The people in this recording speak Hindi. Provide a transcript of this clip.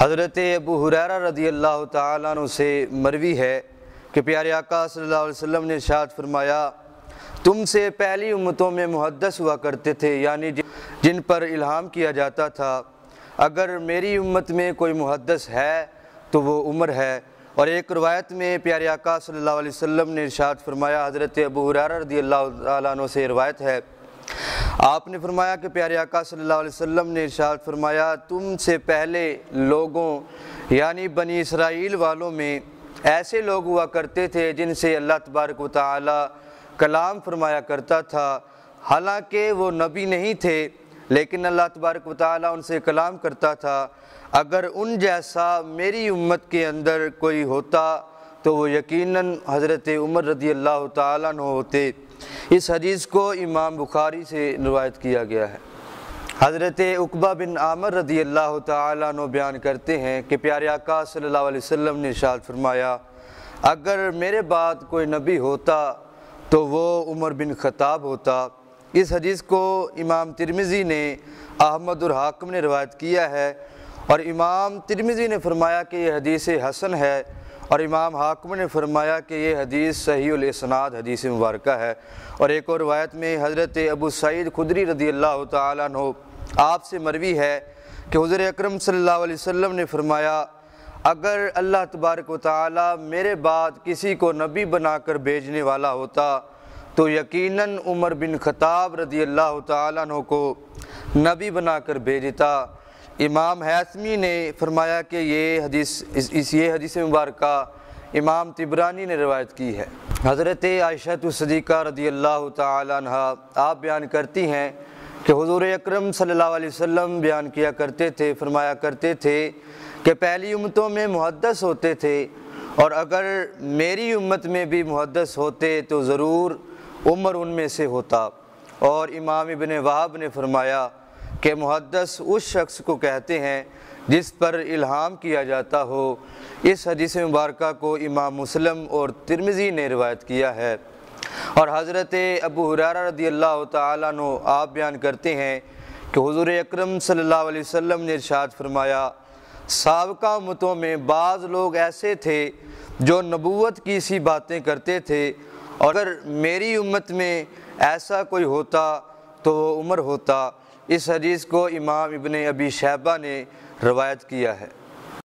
हज़रत अबू हुररा रदी अल्लाह तु से मरवी है कि प्यारे आका सल्लल्लाहु अलैहि वसल्लम ने शाद फरमाया तुमसे पहली उम्मतों में मुहदस हुआ करते थे यानी जिन पर इल्हाम किया जाता था अगर मेरी उम्मत में कोई मुहदस है तो वो उम्र है और एक रवायत में प्यारे आका सल्लल्लाहु अलैहि वसल्लम ने इरशाद फरमाया हज़रत अबू हुररा रदी अल्लाह तु से रवायत है आपने फरमाया कि प्यारे आका सल्लल्लाहु अलैहि वसल्लम ने इरशाद फरमाया तुम से पहले लोगों यानी बनी इसराइल वालों में ऐसे लोग हुआ करते थे जिनसे अल्लाह तबारक ताली कलाम फरमाया करता था हालांकि वो नबी नहीं थे लेकिन अल्लाह तबारक ताली उनसे कलाम करता था अगर उन जैसा मेरी उम्मत के अंदर कोई होता तो वो यकीनन हज़रत उमर रदी अल्लाह तन होते इस हदीस को इमाम बुखारी से रवायत किया गया है हज़रत उकबा बिन आमर रदी अल्लाह तु बयान करते हैं कि प्यारे आका सल्लल्लाहु अलैहि वसल्लम ने शाद फरमाया अगर मेरे बाद कोई नबी होता तो वो उमर बिन खताब होता इस हदीस को इमाम तिरमिज़ी ने अहमद और हाकम ने रवायत किया है और इमाम तिरमिज़ी ने फरमाया कि यह हदीस हसन है और इमाम हाकम ने फरमाया कि ये हदीस सहीसनाद हदीस मुबारक है और एक और रवायत में हज़रत अबू सईद खुदरी रदी अल्लाह तु आपसे मरवी है कि हज़र अक्रम सम ने फरमाया अगर अल्लाह तबारक ताली मेरे बाद किसी को नबी बनाकर भेजने वाला होता तो यकीनन उमर बिन खताब रदी अल्लाह तु को नबी बनाकर भेजता इमाम हैसमी ने फरमाया कि ये हदीस इस, इस ये हदीस मुबारक इमाम तिबरानी ने रवायत की है हज़रत आयशत सदीक़ा रदी अल्लाह तहा आप बयान करती हैं कि हजूर अक्रम सल्ला वसम बयान किया करते थे फरमाया करते थे कि पहली उम्मतों में मुहदस होते थे और अगर मेरी उम्मत में भी मुहदस होते तो ज़रूर उम्र उनमें से होता और इमाम इबन वहाब ने फरमाया के मुहदस उस शख्स को कहते हैं जिस पर इल्हाम किया जाता हो इस हदीस मुबारक को इमाम मुसलम और तिरमिज़ी ने रिवायत किया है और हज़रत अबू हुरारा रदी अल्लाह तु आप बयान करते हैं कि हजूर अक्रम सल्ला ने इर्शाद फरमाया सबका उमतों में बाज़ लोग ऐसे थे जो नबूत की सी बातें करते थे और अगर मेरी उम्मत में ऐसा कोई होता तो वो उम्र होता इस हदीस को इमाम इबन अबी शहबा ने रवायत किया है